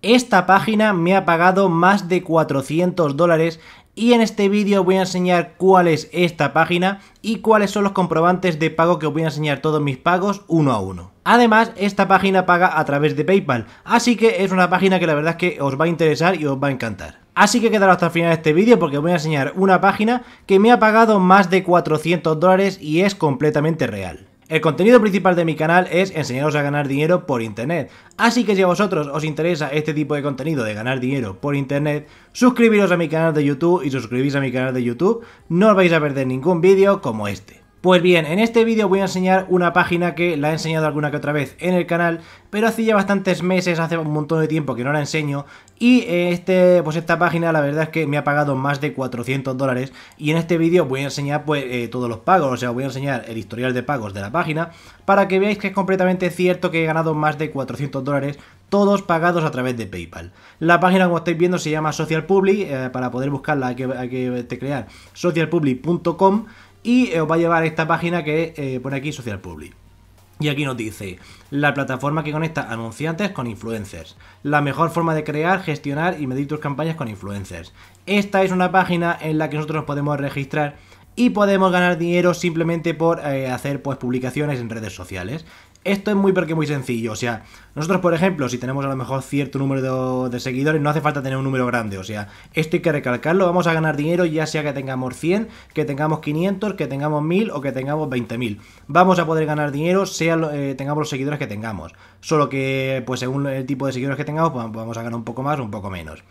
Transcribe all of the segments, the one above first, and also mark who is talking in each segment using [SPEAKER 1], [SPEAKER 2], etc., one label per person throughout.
[SPEAKER 1] Esta página me ha pagado más de 400 dólares y en este vídeo voy a enseñar cuál es esta página y cuáles son los comprobantes de pago que os voy a enseñar todos mis pagos uno a uno. Además, esta página paga a través de Paypal, así que es una página que la verdad es que os va a interesar y os va a encantar. Así que quedaros hasta el final de este vídeo porque os voy a enseñar una página que me ha pagado más de 400 dólares y es completamente real. El contenido principal de mi canal es enseñaros a ganar dinero por internet, así que si a vosotros os interesa este tipo de contenido de ganar dinero por internet, suscribiros a mi canal de YouTube y suscribís a mi canal de YouTube, no os vais a perder ningún vídeo como este. Pues bien, en este vídeo voy a enseñar una página que la he enseñado alguna que otra vez en el canal, pero hace ya bastantes meses, hace un montón de tiempo que no la enseño, y eh, este, pues esta página la verdad es que me ha pagado más de 400 dólares, y en este vídeo voy a enseñar pues eh, todos los pagos, o sea, voy a enseñar el historial de pagos de la página, para que veáis que es completamente cierto que he ganado más de 400 dólares todos pagados a través de PayPal. La página, como estáis viendo, se llama Social Public, eh, para poder buscarla hay que, crear que socialpublic.com y eh, os va a llevar a esta página que eh, pone aquí Social Public. Y aquí nos dice, la plataforma que conecta anunciantes con influencers. La mejor forma de crear, gestionar y medir tus campañas con influencers. Esta es una página en la que nosotros podemos registrar y podemos ganar dinero simplemente por eh, hacer pues, publicaciones en redes sociales. Esto es muy porque muy sencillo. O sea, nosotros, por ejemplo, si tenemos a lo mejor cierto número de, seguidores, no hace falta tener un número grande. O sea, esto hay que recalcarlo. Vamos a ganar dinero ya sea que tengamos 100, que tengamos 500, que tengamos 1000 o que tengamos 20.000. Vamos a poder ganar dinero sea eh, tengamos los seguidores que tengamos. Solo que, pues según el tipo de seguidores que tengamos, pues, vamos a ganar un poco más o un poco menos.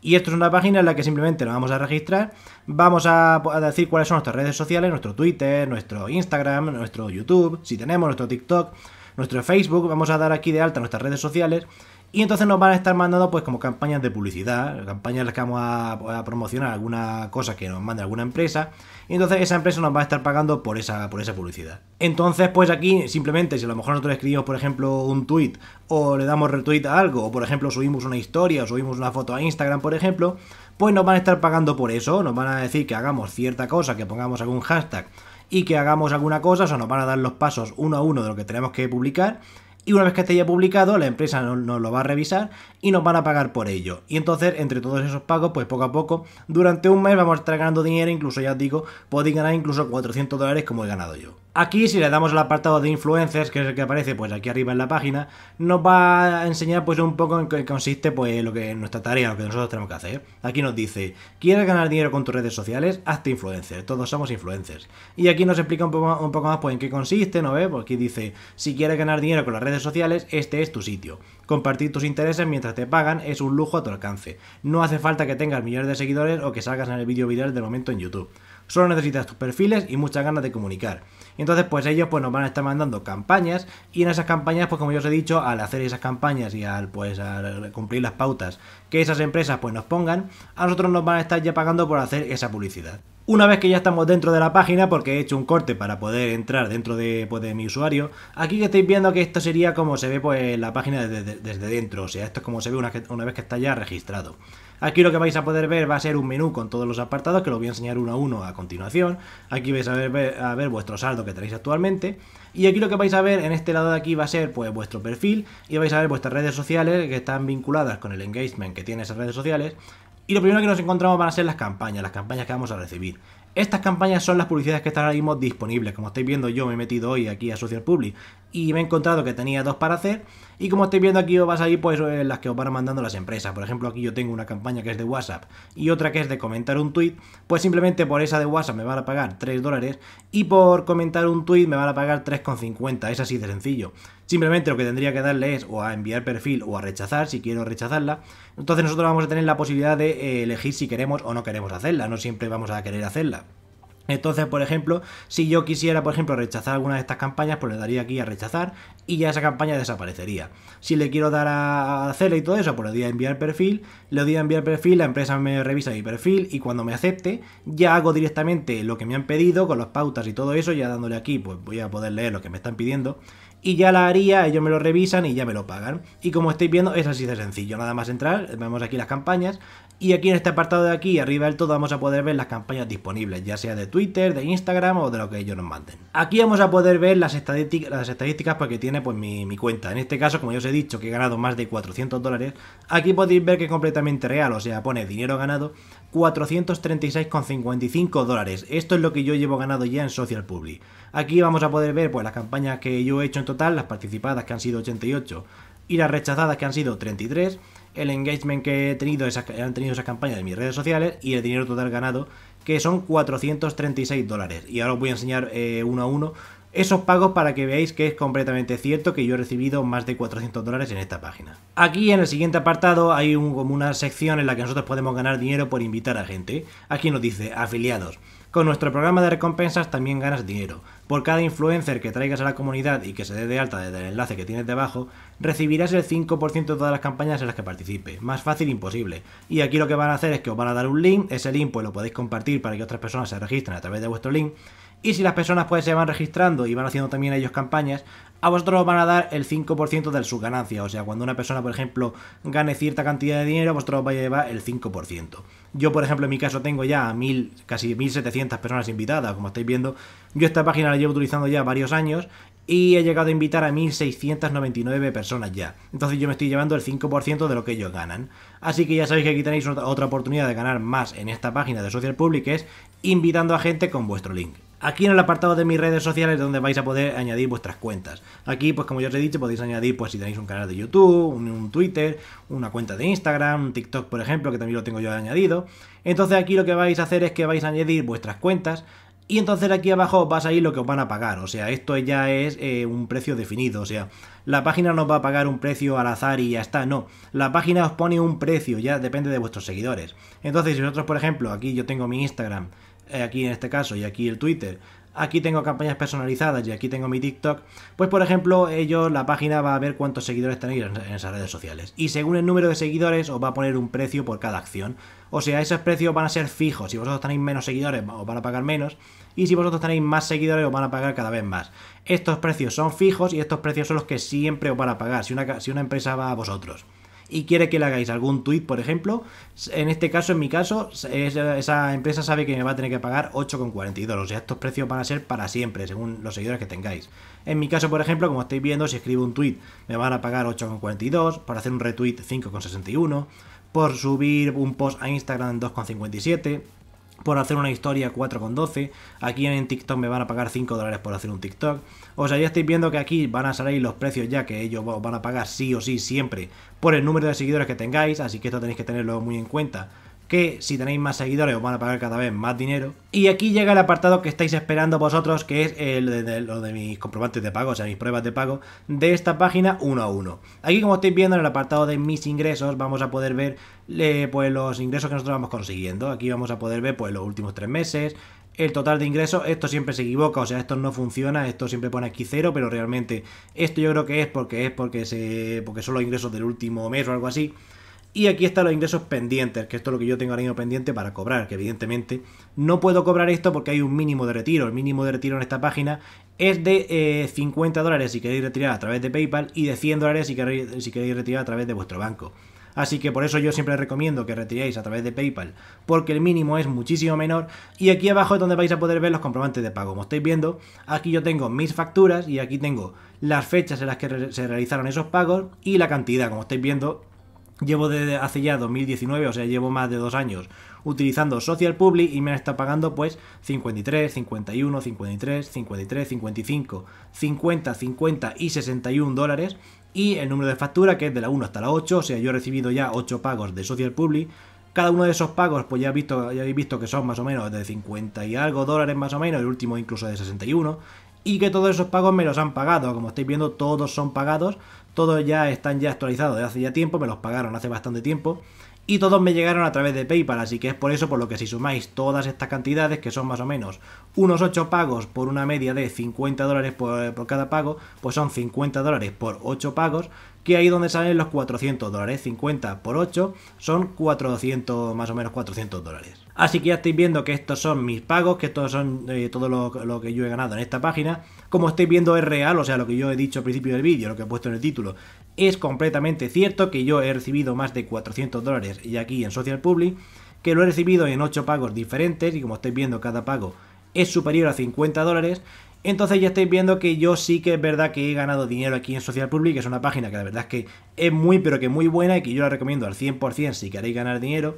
[SPEAKER 1] Y esto es una página en la que simplemente nos vamos a registrar, vamos a, decir cuáles son nuestras redes sociales, nuestro Twitter, nuestro Instagram, nuestro YouTube, si tenemos nuestro TikTok nuestro Facebook, vamos a dar aquí de alta nuestras redes sociales y entonces nos van a estar mandando pues como campañas de publicidad, campañas en las que vamos a, promocionar alguna cosa que nos mande alguna empresa. Y entonces esa empresa nos va a estar pagando por esa, por esa publicidad. Entonces pues aquí simplemente si a lo mejor nosotros escribimos por ejemplo un tweet o le damos retweet a algo o por ejemplo subimos una historia o subimos una foto a Instagram por ejemplo, pues nos van a estar pagando por eso, nos van a decir que hagamos cierta cosa, que pongamos algún hashtag y que hagamos alguna cosa, o sea, nos van a dar los pasos uno a uno de lo que tenemos que publicar y una vez que esté ya publicado, la empresa nos, lo va a revisar y nos van a pagar por ello. Y entonces, entre todos esos pagos, pues poco a poco, durante un mes vamos a estar ganando dinero, incluso ya os digo, podéis ganar incluso 400 dólares como he ganado yo. Aquí, si le damos el apartado de influencers, que es el que aparece pues aquí arriba en la página, nos va a enseñar pues un poco en qué consiste pues lo que nuestra tarea, lo que nosotros tenemos que hacer. Aquí nos dice, ¿quieres ganar dinero con tus redes sociales? Hazte influencer, todos somos influencers. Y aquí nos explica un poco, más pues en qué consiste, ¿no ve Porque dice, si quieres ganar dinero con las redes sociales, este es tu sitio. Compartir tus intereses mientras te pagan es un lujo a tu alcance. No hace falta que tengas millones de seguidores o que salgas en el vídeo viral del momento en YouTube. Solo necesitas tus perfiles y muchas ganas de comunicar. Y entonces, pues ellos pues, nos van a estar mandando campañas y en esas campañas, pues como yo os he dicho, al hacer esas campañas y al, pues, cumplir las pautas que esas empresas pues, nos pongan, a nosotros nos van a estar ya pagando por hacer esa publicidad. Una vez que ya estamos dentro de la página, porque he hecho un corte para poder entrar dentro de, pues, mi usuario, aquí que estáis viendo que esto sería como se ve pues, la página desde, dentro, o sea, esto es como se ve una, una vez que está ya registrado. Aquí lo que vais a poder ver va a ser un menú con todos los apartados, que lo voy a enseñar uno a uno a continuación. Aquí vais a ver, a ver vuestro saldo que tenéis actualmente. Y aquí lo que vais a ver en este lado de aquí va a ser pues vuestro perfil y vais a ver vuestras redes sociales que están vinculadas con el engagement que tiene esas redes sociales. Y lo primero que nos encontramos van a ser las campañas, las campañas que vamos a recibir. Estas campañas son las publicidades que están ahora mismo disponibles. Como estáis viendo, yo me he metido hoy aquí a Social Public y me he encontrado que tenía dos para hacer. Y como estáis viendo aquí, os vas a ir pues eh, las que os van mandando las empresas. Por ejemplo, aquí yo tengo una campaña que es de WhatsApp y otra que es de comentar un tweet. Pues simplemente por esa de WhatsApp me van a pagar 3 dólares y por comentar un tweet me van a pagar 3,50. Es así de sencillo. Simplemente lo que tendría que darle es o a enviar perfil o a rechazar si quiero rechazarla. Entonces nosotros vamos a tener la posibilidad de eh, elegir si queremos o no queremos hacerla. No siempre vamos a querer hacerla. Entonces, por ejemplo, si yo quisiera, por ejemplo, rechazar alguna de estas campañas, pues le daría aquí a rechazar y ya esa campaña desaparecería. Si le quiero dar a hacerle y todo eso, pues le doy a enviar perfil, le doy a enviar perfil, la empresa me revisa mi perfil y cuando me acepte, ya hago directamente lo que me han pedido con las pautas y todo eso, ya dándole aquí, pues voy a poder leer lo que me están pidiendo y ya la haría, ellos me lo revisan y ya me lo pagan. Y como estáis viendo, es así de sencillo. Nada más entrar, vemos aquí las campañas y aquí en este apartado de aquí, arriba del todo, vamos a poder ver las campañas disponibles, ya sea de Twitter, de Instagram o de lo que ellos nos manden. Aquí vamos a poder ver las, estadísticas, las estadísticas porque tiene pues mi, mi, cuenta. En este caso, como ya os he dicho, que he ganado más de 400 dólares, aquí podéis ver que es completamente real, o sea, pone dinero ganado 436,55 dólares. Esto es lo que yo llevo ganado ya en Social Public. Aquí vamos a poder ver pues las campañas que yo he hecho en las participadas que han sido 88 y las rechazadas que han sido 33, el engagement que he tenido esas, han tenido esas campañas de mis redes sociales y el dinero total ganado que son 436 dólares. Y ahora os voy a enseñar eh, uno a uno esos pagos para que veáis que es completamente cierto que yo he recibido más de 400 dólares en esta página. Aquí en el siguiente apartado hay como una sección en la que nosotros podemos ganar dinero por invitar a gente. Aquí nos dice afiliados. Con nuestro programa de recompensas también ganas dinero. Por cada influencer que traigas a la comunidad y que se dé de alta desde el enlace que tienes debajo, recibirás el 5% de todas las campañas en las que participe. Más fácil imposible. Y aquí lo que van a hacer es que os van a dar un link, ese link pues lo podéis compartir para que otras personas se registren a través de vuestro link y si las personas pues se van registrando y van haciendo también ellos campañas, a vosotros os van a dar el 5% de su ganancia. O sea, cuando una persona, por ejemplo, gane cierta cantidad de dinero, vosotros os vais a llevar el 5%. Yo, por ejemplo, en mi caso tengo ya mil, casi 1.700 personas invitadas, como estáis viendo. Yo esta página la llevo utilizando ya varios años y he llegado a invitar a 1.699 personas ya. Entonces yo me estoy llevando el 5% de lo que ellos ganan. Así que ya sabéis que aquí tenéis otra oportunidad de ganar más en esta página de Social Public, que es invitando a gente con vuestro link. Aquí en el apartado de mis redes sociales donde vais a poder añadir vuestras cuentas. Aquí, pues como ya os he dicho, podéis añadir pues si tenéis un canal de YouTube, un, Twitter, una cuenta de Instagram, un TikTok, por ejemplo, que también lo tengo yo añadido. Entonces aquí lo que vais a hacer es que vais a añadir vuestras cuentas y entonces aquí abajo vas a ir lo que os van a pagar. O sea, esto ya es eh, un precio definido. O sea, la página no va a pagar un precio al azar y ya está. No, la página os pone un precio, ya depende de vuestros seguidores. Entonces, si vosotros, por ejemplo, aquí yo tengo mi Instagram eh, aquí en este caso y aquí el Twitter, aquí tengo campañas personalizadas y aquí tengo mi TikTok, pues por ejemplo, ellos, la página va a ver cuántos seguidores tenéis en esas redes sociales. Y según el número de seguidores, os va a poner un precio por cada acción. O sea, esos precios van a ser fijos. Si vosotros tenéis menos seguidores, os van a pagar menos. Y si vosotros tenéis más seguidores, os van a pagar cada vez más. Estos precios son fijos y estos precios son los que siempre os van a pagar si una, si una empresa va a vosotros y quiere que le hagáis algún tweet, por ejemplo, en este caso, en mi caso, esa empresa sabe que me va a tener que pagar 8,42. O sea, estos precios van a ser para siempre, según los seguidores que tengáis. En mi caso, por ejemplo, como estáis viendo, si escribo un tweet me van a pagar 8,42, por hacer un retweet 5,61, por subir un post a Instagram 2,57 por hacer una historia con 4,12. Aquí en TikTok me van a pagar 5 dólares por hacer un TikTok. O sea, ya estáis viendo que aquí van a salir los precios ya que ellos van a pagar sí o sí siempre por el número de seguidores que tengáis. Así que esto tenéis que tenerlo muy en cuenta que si tenéis más seguidores os van a pagar cada vez más dinero. Y aquí llega el apartado que estáis esperando vosotros, que es el de, lo de mis comprobantes de pago, o sea, mis pruebas de pago de esta página uno a uno. Aquí, como estáis viendo, en el apartado de mis ingresos vamos a poder ver pues, los ingresos que nosotros vamos consiguiendo. Aquí vamos a poder ver pues, los últimos tres meses, el total de ingresos, esto siempre se equivoca, o sea, esto no funciona, esto siempre pone aquí cero, pero realmente esto yo creo que es porque es porque se porque son los ingresos del último mes o algo así. Y aquí están los ingresos pendientes, que esto es lo que yo tengo ahora mismo pendiente para cobrar, que evidentemente no puedo cobrar esto porque hay un mínimo de retiro. El mínimo de retiro en esta página es de 50 eh, dólares si queréis retirar a través de PayPal y de 100 dólares si queréis, si queréis retirar a través de vuestro banco. Así que por eso yo siempre recomiendo que retiréis a través de PayPal, porque el mínimo es muchísimo menor. Y aquí abajo es donde vais a poder ver los comprobantes de pago. Como estáis viendo, aquí yo tengo mis facturas y aquí tengo las fechas en las que se realizaron esos pagos y la cantidad. Como estáis viendo, Llevo desde hace ya 2019, o sea, llevo más de dos años utilizando Social Public y me han estado pagando pues 53, 51, 53, 53, 55, 50, 50 y 61 dólares. Y el número de factura que es de la 1 hasta la 8, o sea, yo he recibido ya 8 pagos de Social Public. Cada uno de esos pagos, pues ya, visto, ya habéis visto que son más o menos de 50 y algo dólares más o menos, el último incluso de 61 y que todos esos pagos me los han pagado. Como estáis viendo, todos son pagados, todos ya están ya actualizados de hace ya tiempo, me los pagaron hace bastante tiempo y todos me llegaron a través de PayPal, así que es por eso por lo que si sumáis todas estas cantidades, que son más o menos unos 8 pagos por una media de 50 dólares por, cada pago, pues son 50 dólares por 8 pagos, que ahí donde salen los 400 dólares, 50 por 8 son 400, más o menos 400 dólares. Así que ya estáis viendo que estos son mis pagos, que estos son eh, todo lo, lo, que yo he ganado en esta página. Como estáis viendo es real, o sea, lo que yo he dicho al principio del vídeo, lo que he puesto en el título, es completamente cierto que yo he recibido más de 400 dólares y aquí en Social Public, que lo he recibido en 8 pagos diferentes y como estáis viendo cada pago es superior a 50 dólares. Entonces ya estáis viendo que yo sí que es verdad que he ganado dinero aquí en Social Public, que es una página que la verdad es que es muy pero que muy buena y que yo la recomiendo al 100% si queréis ganar dinero.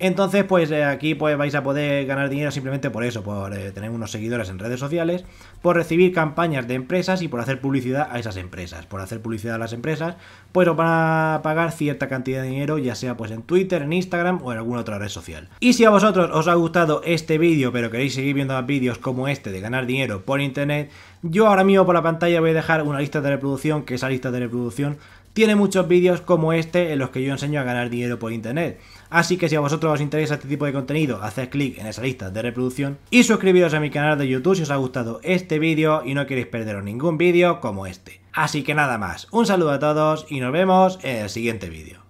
[SPEAKER 1] Entonces, pues eh, aquí pues, vais a poder ganar dinero simplemente por eso, por eh, tener unos seguidores en redes sociales, por recibir campañas de empresas y por hacer publicidad a esas empresas. Por hacer publicidad a las empresas, pues os van a pagar cierta cantidad de dinero, ya sea pues en Twitter, en Instagram o en alguna otra red social. Y si a vosotros os ha gustado este vídeo, pero queréis seguir viendo más vídeos como este de ganar dinero por internet, yo ahora mismo por la pantalla voy a dejar una lista de reproducción, que esa lista de reproducción tiene muchos vídeos como este en los que yo enseño a ganar dinero por internet. Así que si a vosotros os interesa este tipo de contenido, haced clic en esa lista de reproducción y suscribiros a mi canal de YouTube si os ha gustado este vídeo y no queréis perderos ningún vídeo como este. Así que nada más, un saludo a todos y nos vemos en el siguiente vídeo.